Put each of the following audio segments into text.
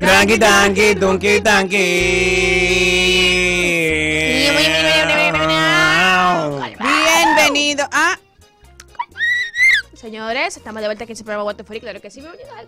Tranqui, tranqui, tunqui, tanqui. Bienvenido a... Señores, estamos de vuelta aquí en su programa What the Fury. Claro que sí, bienvenidos al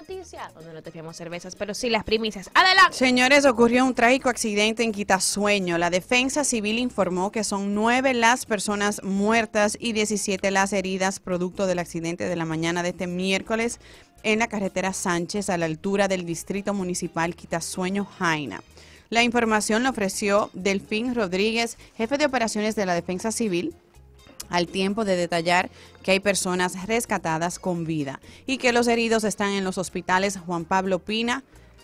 Noticias, donde no te fiamos cervezas, pero sí las primicias. ¡Adelante! Señores, ocurrió un trágico accidente en Quitasueño. La defensa civil informó que son nueve las personas muertas y diecisiete las heridas producto del accidente de la mañana de este miércoles en la carretera Sánchez a la altura del distrito municipal Quitasueño Jaina. La información la ofreció Delfín Rodríguez, jefe de operaciones de la Defensa Civil, al tiempo de detallar que hay personas rescatadas con vida y que los heridos están en los hospitales Juan Pablo Pina,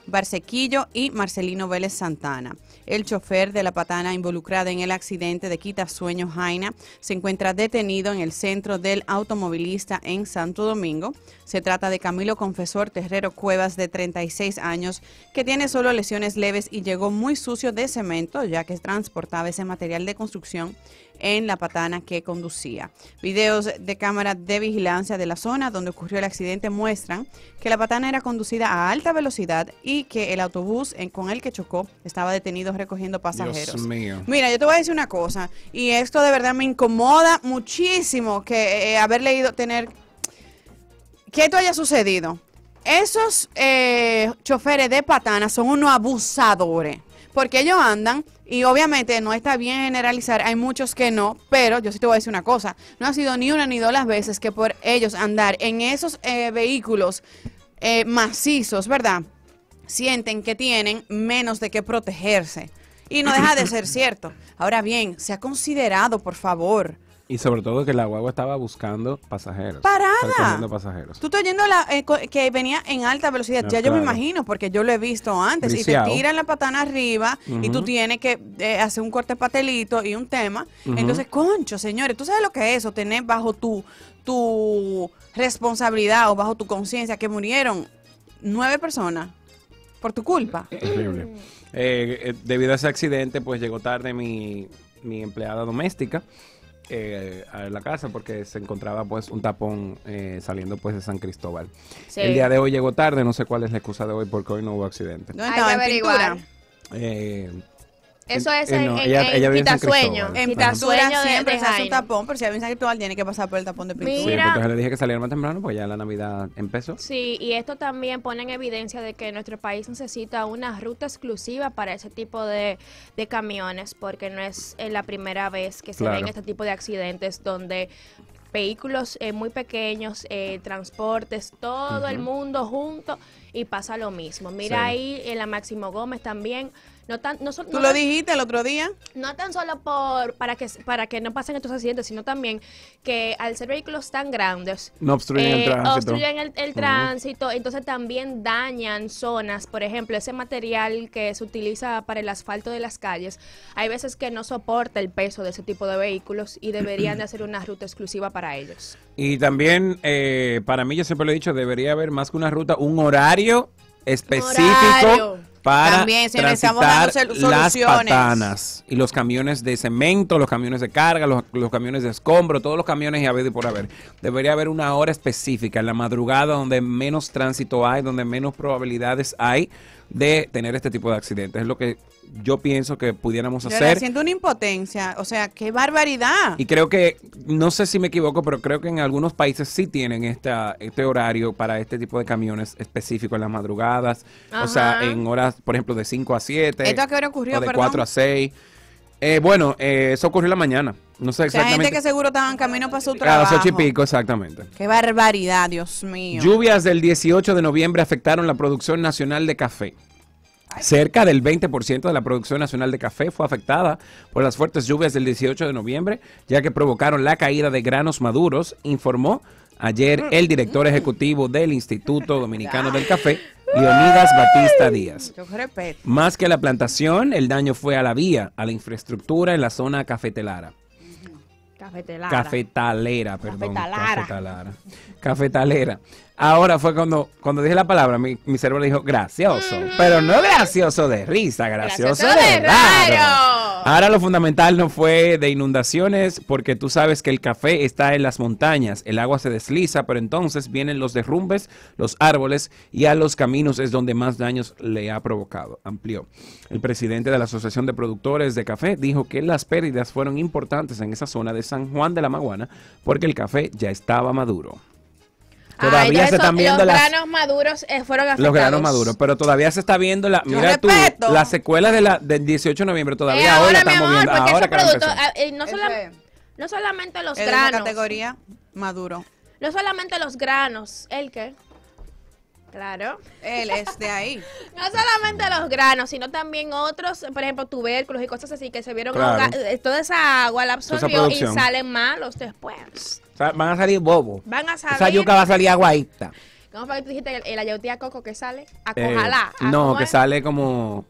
Barcequillo y Marcelino Vélez Santana. El chofer de la patana involucrada en el accidente de Quitasueño, Jaina se encuentra detenido en el centro del automovilista en Santo Domingo. Se trata de Camilo Confesor Terrero Cuevas, de 36 años, que tiene solo lesiones leves y llegó muy sucio de cemento, ya que transportaba ese material de construcción en la patana que conducía. Videos de cámara de vigilancia de la zona donde ocurrió el accidente muestran que la patana era conducida a alta velocidad y que el autobús con el que chocó estaba detenido recogiendo pasajeros. Dios mío. Mira, yo te voy a decir una cosa, y esto de verdad me incomoda muchísimo que eh, eh, haber leído, tener que esto haya sucedido. Esos eh, choferes de patana son unos abusadores, porque ellos andan y obviamente no está bien generalizar, hay muchos que no, pero yo sí te voy a decir una cosa, no ha sido ni una ni dos las veces que por ellos andar en esos vehículos macizos, ¿verdad? sienten que tienen menos de que protegerse. Y no deja de ser cierto. Ahora bien, se ha considerado, por favor. Y sobre todo que la guagua estaba buscando pasajeros. ¡Parada! pasajeros. Tú estás oyendo la, eh, que venía en alta velocidad. ya yo me imagino, porque yo lo he visto antes. Y te tiran la patana arriba y tú tienes que eh, hacer un corte patelito y un tema. Entonces, concho, señores, tú sabes lo que es eso, tener bajo tu, tu responsabilidad o bajo tu conciencia que murieron nueve personas por tu culpa. Terrible. Eh, eh, debido a ese accidente, pues llegó tarde mi, empleada doméstica eh, a la casa porque se encontraba pues un tapón eh, saliendo pues de San Cristóbal. El día de hoy llegó tarde, no sé cuál es la excusa de hoy porque hoy no hubo accidente. No eso es en, en, ella, en siempre se un tapón, pero si hay un Cristóbal tiene que pasar por el tapón de Mira. Sí, entonces le dije que saliera más temprano, pues ya la Navidad empezó. Sí, y esto también pone en evidencia de que nuestro país necesita una ruta exclusiva para ese tipo de, de camiones, porque no es eh, la primera vez que se ven este tipo de accidentes donde vehículos eh, muy pequeños, eh, transportes, todo el mundo junto y pasa lo mismo. Mira ahí en la Máximo Gómez también no tan, Tú lo dijiste el otro día. No tan solo por para que para que no pasen estos accidentes, sino también que al ser vehículos tan grandes no obstruyen el eh, tránsito, obstruyen el, tránsito, entonces también dañan zonas, por ejemplo, ese material que se utiliza para el asfalto de las calles, hay veces que no soporta el peso de ese tipo de vehículos y deberían de hacer una ruta exclusiva para ellos. Y también eh, para mí yo siempre lo he dicho, debería haber más que una ruta, un horario específico para También, las y los camiones de cemento, los camiones de carga, los, los camiones de escombro, todos los camiones y a veces por haber. Debería haber una hora específica en la madrugada donde menos tránsito hay, donde menos probabilidades hay de tener este tipo de accidentes. Es lo que yo pienso que pudiéramos hacer. hacer. siento una impotencia, o sea, qué barbaridad. Y creo que, no sé si me equivoco, pero creo que en algunos países sí tienen esta, este horario para este tipo de camiones específico en las madrugadas, o sea, en horas, por ejemplo, de 5 a 7. ¿Esto a qué hora ocurrió? O de 4 a 6. Eh, bueno, eh, eso ocurrió la mañana. No sé exactamente. gente que seguro estaba en camino para su trabajo. A las ocho y pico, exactamente. Qué barbaridad, Dios mío. Lluvias del 18 de noviembre afectaron la producción nacional de café. Cerca del 20% de la producción nacional de café fue afectada por las fuertes lluvias del 18 de noviembre, ya que provocaron la caída de granos maduros, informó ayer mm. el director ejecutivo del Instituto Dominicano del Café, Leonidas Batista Díaz. Yo respeto. Más que la plantación, el daño fue a la vía, a la infraestructura en la zona cafetelara. Cafetelara. Cafetalera, perdón. Cafetalara. Cafetalera. Ahora fue cuando, cuando dije la palabra, mi, mi cerebro le dijo gracioso. Pero no gracioso de risa, gracioso, de, Ahora lo fundamental no fue de inundaciones, porque tú sabes que el café está en las montañas, el agua se desliza, pero entonces vienen los derrumbes, los árboles y a los caminos es donde más daños le ha provocado, amplió. El presidente de la Asociación de Productores de Café dijo que las pérdidas fueron importantes en esa zona de San Juan de la Maguana porque el café ya estaba maduro. Ah, todavía se están viendo los granos maduros eh, fueron afectados. Los granos maduros, pero todavía se está viendo la, mira tú, las secuelas de la, del 18 de noviembre todavía eh, ahora, estamos viendo. Ah, eh, no, no solamente los granos. categoría maduro. No solamente los granos, ¿el qué? Claro. Él es de ahí. no solamente los granos, sino también otros, por ejemplo, tubérculos y cosas así que se vieron. Eh, toda esa agua la absorbió y salen malos después. van a salir bobos. Van a salir. Esa yuca va a salir aguadita. ¿Cómo fue que tú dijiste el, el yautía coco que sale? Eh, Acojalá. no, que sale como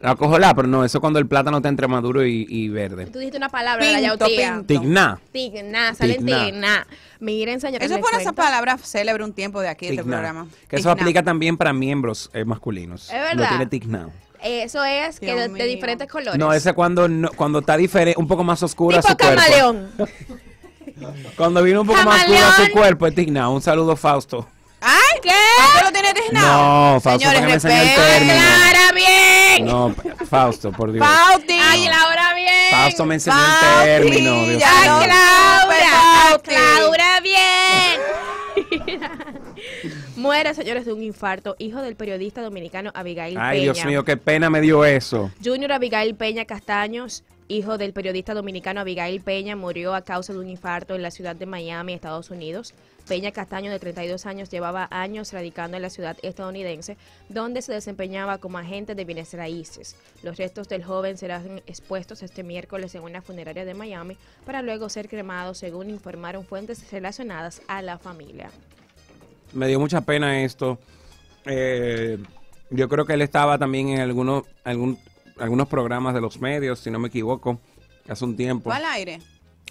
la pero no, eso cuando el plátano está entre maduro y, y verde. Tú dijiste una palabra, la yautía. Pinto. Tigná. Tigná, salen Miren, señor. Eso por esa palabra célebre un tiempo de aquí, de este programa. Que eso aplica también para miembros eh, masculinos. Es verdad. tiene tigná. Eso es que de, diferentes colores. No, ese cuando cuando está diferente, un poco más oscuro tipo su camaleón. cuando viene un poco más oscura su cuerpo, es tigná. Un saludo, Fausto. ¡Ay, qué! lo tienes No, Fausto, Señores, para el término. bien! No, Fausto, por Dios. ¡Fausti! ¡Ay, Laura, bien! Fausto me enseñó el término. Dios ¡Ay, Laura! bien! Muera, señores, de un infarto, hijo del periodista dominicano Abigail Peña. Ay, Dios mío, qué pena me dio eso. Junior Abigail Peña Castaños hijo del periodista dominicano Abigail Peña, murió a causa de un infarto en la ciudad de Miami, Estados Unidos. Peña Castaño, de 32 años, llevaba años radicando en la ciudad estadounidense, donde se desempeñaba como agente de bienes raíces. Los restos del joven serán expuestos este miércoles en una funeraria de Miami para luego ser cremados, según informaron fuentes relacionadas a la familia. Me dio mucha pena esto. Eh, yo creo que él estaba también en algún algunos programas de los medios, si no me equivoco, hace un tiempo. ¿Fue al aire?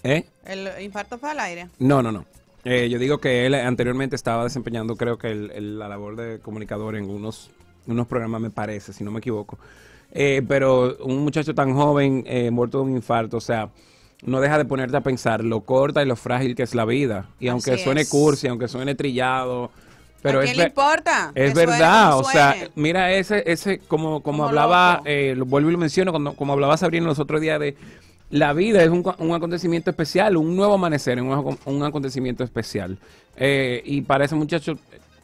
¿Eh? ¿El infarto fue al aire? No, no, no. Eh, yo digo que él anteriormente estaba desempeñando, creo que el, la labor de comunicador en unos, unos programas, me parece, si no me equivoco. Eh, pero un muchacho tan joven, eh, muerto de un infarto, o sea, no deja de ponerte a pensar lo corta y lo frágil que es la vida. Y aunque suene cursi, aunque suene trillado, pero es, le importa? Es verdad, o sea, mira ese, ese como, como, hablaba, eh, lo vuelvo y lo menciono, cuando, como hablaba Sabrina los otros días de la vida es un, acontecimiento especial, un nuevo amanecer, un, un acontecimiento especial. Eh, y para ese muchacho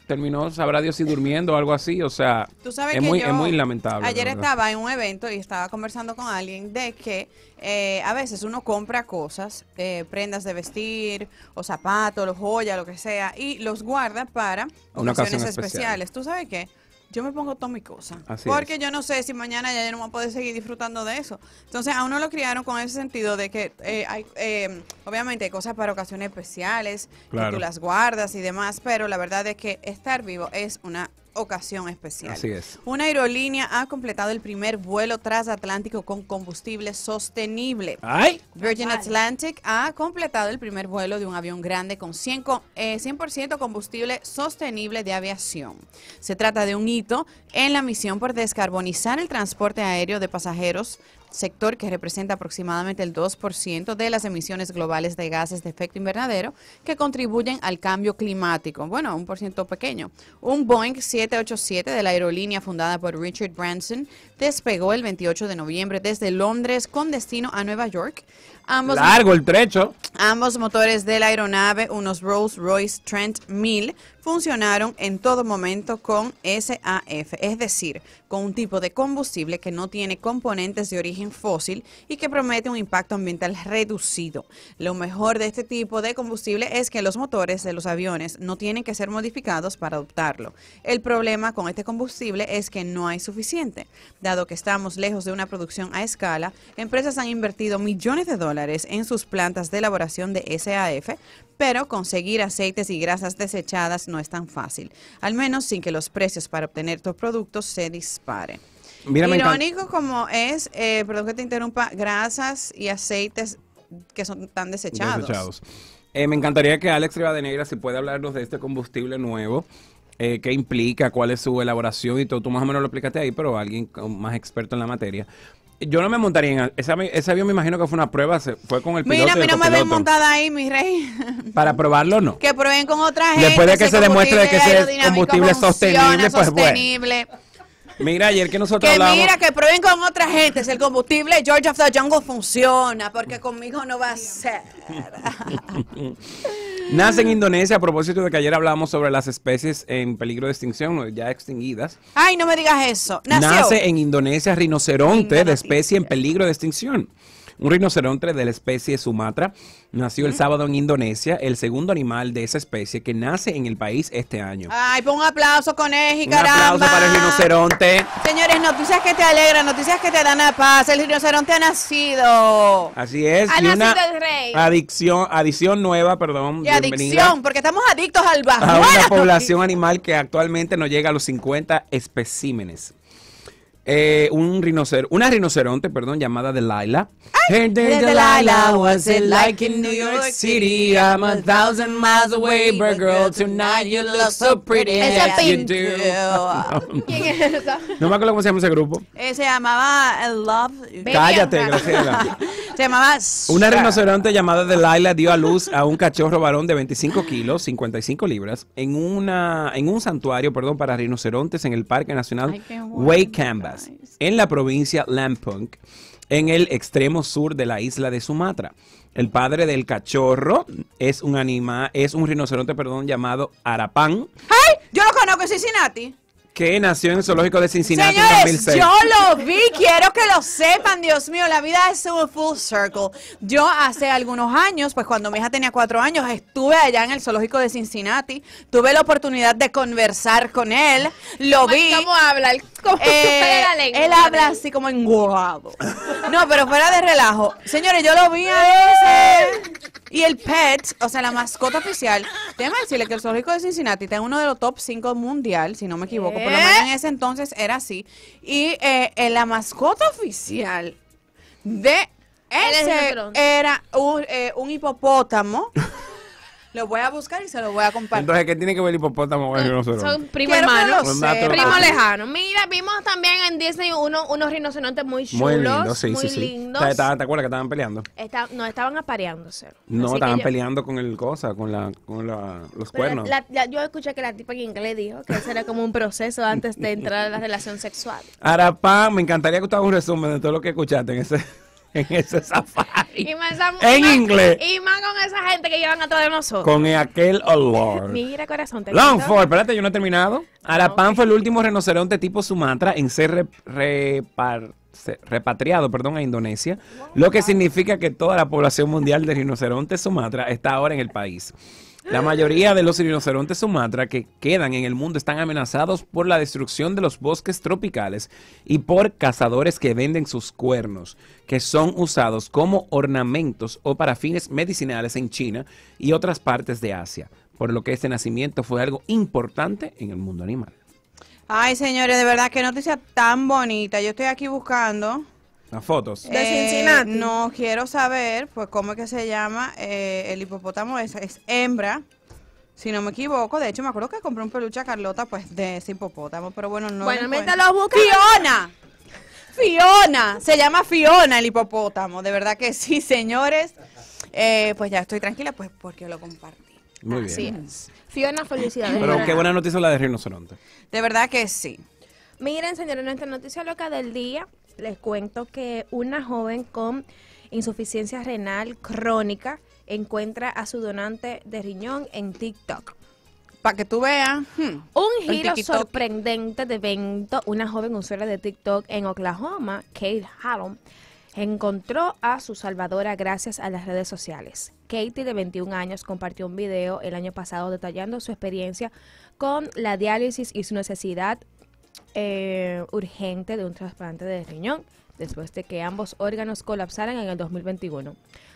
terminó, sabrá Dios y durmiendo o algo así. O sea, es, muy, muy lamentable. Ayer estaba en un evento y estaba conversando con alguien de que eh, a veces uno compra cosas, eh, prendas de vestir, o zapatos, o joyas, lo que sea, y los guarda para ocasiones especiales. ¿Tú sabes qué? yo me pongo todo mi cosa. porque yo no sé si mañana ya no voy a poder seguir disfrutando de eso. Entonces, a uno lo criaron con ese sentido de que eh, hay, eh, obviamente, cosas para ocasiones especiales, que tú las guardas y demás, pero la verdad es que estar vivo es una ocasión especial. Así es. Una aerolínea ha completado el primer vuelo transatlántico con combustible sostenible. Virgin Atlantic ha completado el primer vuelo de un avión grande con 100 eh, combustible sostenible de aviación. Se trata de un hito en la misión por descarbonizar el transporte aéreo de pasajeros sector que representa aproximadamente el 2% de las emisiones globales de gases de efecto invernadero que contribuyen al cambio climático. Bueno, un por ciento pequeño. Un Boeing 787 de la aerolínea fundada por Richard Branson despegó el 28 de noviembre desde Londres con destino a Nueva York. Ambos Largo el trecho. Ambos motores de la aeronave, unos Rolls Royce Trent 1000, funcionaron en todo momento con SAF, es decir, con un tipo de combustible que no tiene componentes de origen fósil y que promete un impacto ambiental reducido. Lo mejor de este tipo de combustible es que los motores de los aviones no tienen que ser modificados para adoptarlo. El problema con este combustible es que no hay suficiente. Dado que estamos lejos de una producción a escala, empresas han invertido millones de dólares en sus plantas de elaboración de SAF, pero conseguir aceites y grasas desechadas no es tan fácil, al menos sin que los precios para obtener estos productos se disparen. Mira, Irónico como es, eh, perdón que te interrumpa, grasas y aceites que son tan desechados. Eh, me encantaría que Alex Rivadeneira, si puede hablarnos de este combustible nuevo, eh, qué implica, cuál es su elaboración y todo. Tú más o menos lo explicaste ahí, pero alguien más experto en la materia yo no me montaría en ese, ese avión. Me imagino que fue una prueba, se, fue con el piloto. Mira, a mí no me ven montada ahí, mi rey. Para probarlo, no. Que prueben con otra gente. Después de que se demuestre que ese combustible sostenible, pues bueno. Sostenible. Mira, ayer que nosotros que mira, que prueben con otra gente. Si el combustible George of the Jungle funciona, porque conmigo no va a ser. Nace en Indonesia a propósito de que ayer hablamos sobre las especies en peligro de extinción, ya extinguidas. Ay, no me digas eso. Nace en Indonesia rinoceronte de especie en peligro de extinción. Un rinoceronte de la especie Sumatra nació el mm. sábado en Indonesia, el segundo animal de esa especie que nace en el país este año. Ay, pon pues un aplauso, y caramba. Un aplauso para el rinoceronte. Señores, noticias que te alegran, noticias que te dan a paz. El rinoceronte ha nacido. Así es. Ha nacido el rey. Adicción, adición nueva, perdón. Y adicción, porque estamos adictos al bajo. A una población animal que actualmente no llega a los 50 especímenes eh, un rinocer una rinoceronte, perdón, llamada Delilah. Hey, Delilah, what's it like in New York City? I'm a thousand miles away, but girl, tonight you look so pretty. Esa you do. ¿Quién es esa? No me acuerdo cómo se llama ese grupo. Eh, se llamaba eh, Love. Cállate, Graciela. Una rinoceronte llamada Delilah dio a luz a un cachorro varón de 25 kilos, 55 libras, en, una, en un santuario perdón, para rinocerontes en el Parque Nacional Way Canvas, en la provincia Lampung, en el extremo sur de la isla de Sumatra. El padre del cachorro es un anima, es un rinoceronte, perdón, llamado Arapán. ¡Ay! Yo lo conozco en Cincinnati que nació en el zoológico de Cincinnati Señores, en 2006. yo lo vi, quiero que lo sepan, Dios mío, la vida es un full circle. Yo hace algunos años, pues cuando mi hija tenía cuatro años, estuve allá en el zoológico de Cincinnati, tuve la oportunidad de conversar con él, lo vi. ¿Cómo habla? ¿Cómo eh, la lengua, él habla así como engorrado. No, pero fuera de relajo. Señores, yo lo vi a veces y el pet, o sea, la mascota oficial, déjame decirle que el zoológico de Cincinnati está en uno de los top 5 mundial, si no me equivoco, por lo menos en ese entonces era así. Y eh, eh la mascota oficial de ese era un, eh, un hipopótamo. Lo voy a buscar y se lo voy a compartir. Entonces, ¿qué tiene que ver el hipopótamo con el rinoceronte? Son primos hermanos. Primos Primo Mira, vimos también en Disney uno, unos rinocerontes muy chulos. Muy lindos, sí, sí, ¿Te, acuerdas que estaban peleando? no, estaban apareándose. No, estaban peleando con el cosa, con, la, con la, los cuernos. yo escuché que la tipa en inglés dijo que eso era como un proceso antes de entrar a la relación sexual. Arapa, me encantaría que usted haga un resumen de todo lo que escuchaste en ese en ese safari. en inglés. Y más con esa gente que llevan atrás de nosotros. Con aquel olor. Mira, corazón. Longford, espérate, yo no he terminado. Arapán fue el último rinoceronte tipo Sumatra en ser repatriado perdón, a Indonesia, lo que significa que toda la población mundial de rinoceronte Sumatra está ahora en el país. La mayoría de los rinocerontes Sumatra que quedan en el mundo están amenazados por la destrucción de los bosques tropicales y por cazadores que venden sus cuernos, que son usados como ornamentos o para fines medicinales en China y otras partes de Asia, por lo que este nacimiento fue algo importante en el mundo animal. Ay, señores, de verdad, qué noticia tan bonita. Yo estoy aquí buscando las fotos. De eh, Cincinnati. no quiero saber, pues, cómo es que se llama eh, el hipopótamo. Es, es hembra. Si no me equivoco, de hecho me acuerdo que compré un peluche a Carlota pues de ese hipopótamo, pero bueno, no. Bueno, busca. ¡Fiona! Fiona, se llama Fiona el hipopótamo, de verdad que sí, señores. Eh, pues ya estoy tranquila, pues porque lo compartí. Muy bien. Fiona, felicidades. Pero qué buena noticia la de rinoceronte. De verdad que sí. Miren, señores, nuestra noticia loca del día les cuento que una joven con insuficiencia renal crónica encuentra a su donante de riñón en TikTok. Para que tú veas. Hmm, un giro sorprendente de evento. Una joven usuaria de TikTok en Oklahoma, Kate Hallam, encontró a su salvadora gracias a las redes sociales. Katie, de 21 años, compartió un video el año pasado detallando su experiencia con la diálisis y su necesidad eh, urgente de un trasplante de riñón después de que ambos órganos colapsaran en el 2021,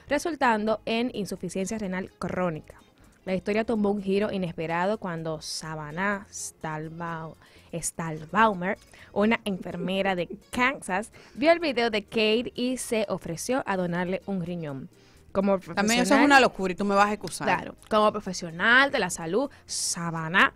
resultando en insuficiencia renal crónica. La historia tomó un giro inesperado cuando Savannah Stahlbaumer, una enfermera de Kansas, vio el video de Kate y se ofreció a donarle un riñón. Como También eso es una locura y tú me vas a excusar. Claro, como profesional de la salud, Savannah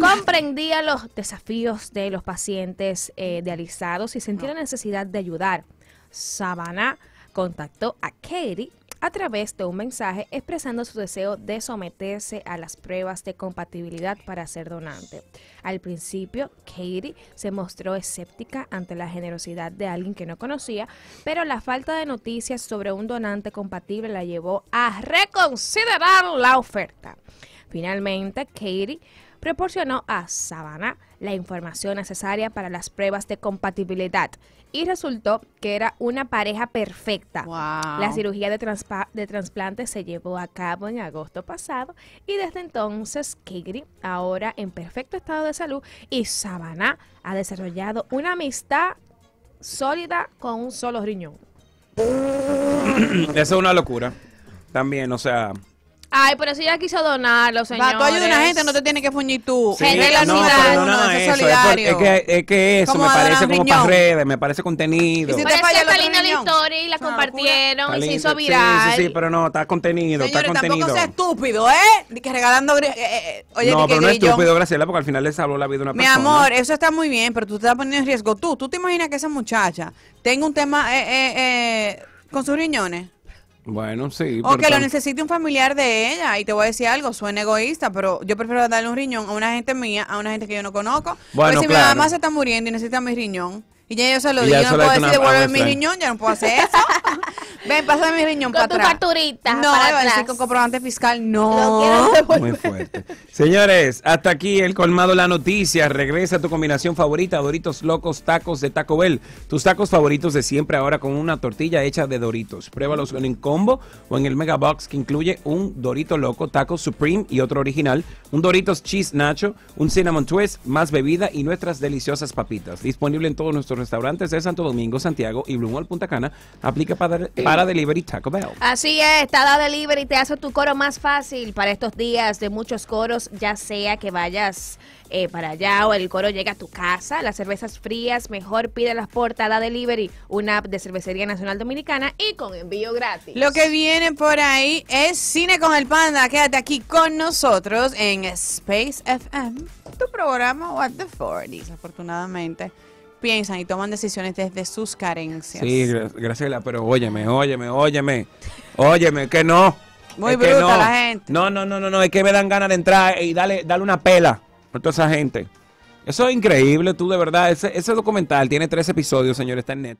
comprendía los desafíos de los pacientes eh, dializados y sentía la necesidad de ayudar. Sabana contactó a Katie a través de un mensaje expresando su deseo de someterse a las pruebas de compatibilidad para ser donante. Al principio, Katie se mostró escéptica ante la generosidad de alguien que no conocía, pero la falta de noticias sobre un donante compatible la llevó a reconsiderar la oferta. Finalmente, Katie proporcionó a Sabana la información necesaria para las pruebas de compatibilidad y resultó que era una pareja perfecta. La cirugía de, de trasplante se llevó a cabo en agosto pasado y desde entonces Kigri, ahora en perfecto estado de salud, y Sabana ha desarrollado una amistad sólida con un solo riñón. Esa es una locura. También, o sea, Ay, pero si ella quiso donarlo, señor. Va, tú ayudas a una gente, no te tienes que fuñir tú. Sí, la no, no, no, es, eso, es, que, es que eso me parece como para redes, me parece contenido. Si te falla está linda la historia y la compartieron y se hizo viral. Sí, sí, pero no, está contenido, está contenido. tampoco sea estúpido, ¿eh? Que regalando... Eh, eh, eh, oye, no, pero no es estúpido, Graciela, porque al final le salvó la vida a una persona. Mi amor, eso está muy bien, pero tú te estás poniendo en riesgo tú. ¿Tú te imaginas que esa muchacha tenga un tema con sus riñones? Bueno, sí. O que lo necesite un familiar de ella. Y te voy a decir algo, suena egoísta, pero yo prefiero darle un riñón a una gente mía, a una gente que yo no conozco. Bueno, porque si mi mamá se está muriendo y necesita mi riñón, y ya yo se lo digo, yo no puedo decir devuelve mi riñón, ya no puedo hacer eso. Ven, pásame mi riñón para atrás. Con tu No, con comprobante fiscal, no. Muy fuerte. Señores, hasta aquí el colmado La Noticia. Regresa tu combinación favorita, Doritos Locos, tacos de Taco Bell. Tus tacos favoritos de siempre ahora con una tortilla hecha de Doritos. Pruébalos en combo o en el Mega Box que incluye un Dorito Loco, taco Supreme y otro original, un Doritos Cheese Nacho, un Cinnamon Twist, más bebida y nuestras deliciosas papitas. Disponible en todos nuestros restaurantes de Santo Domingo, Santiago y Blumol Punta Cana aplica para, Delivery Taco Bell. Así es, Tada Delivery te hace tu coro más fácil para estos días de muchos coros, ya sea que vayas eh, para allá o el coro llega a tu casa, las cervezas frías, mejor pide las Tada Delivery, una app de Cervecería Nacional Dominicana y con envío gratis. Lo que viene por ahí es Cine con el Panda. Quédate aquí con nosotros en Space FM, tu programa What the 40 afortunadamente piensan y toman decisiones desde sus carencias. Sí, Graciela, pero óyeme, óyeme, óyeme, óyeme, que no. Muy bruta la gente. No, no, no, no, no, es que me dan ganas de entrar y darle, darle una pela a toda esa gente. Eso es increíble, tú de verdad. Ese, ese documental tiene tres episodios, señor está en net.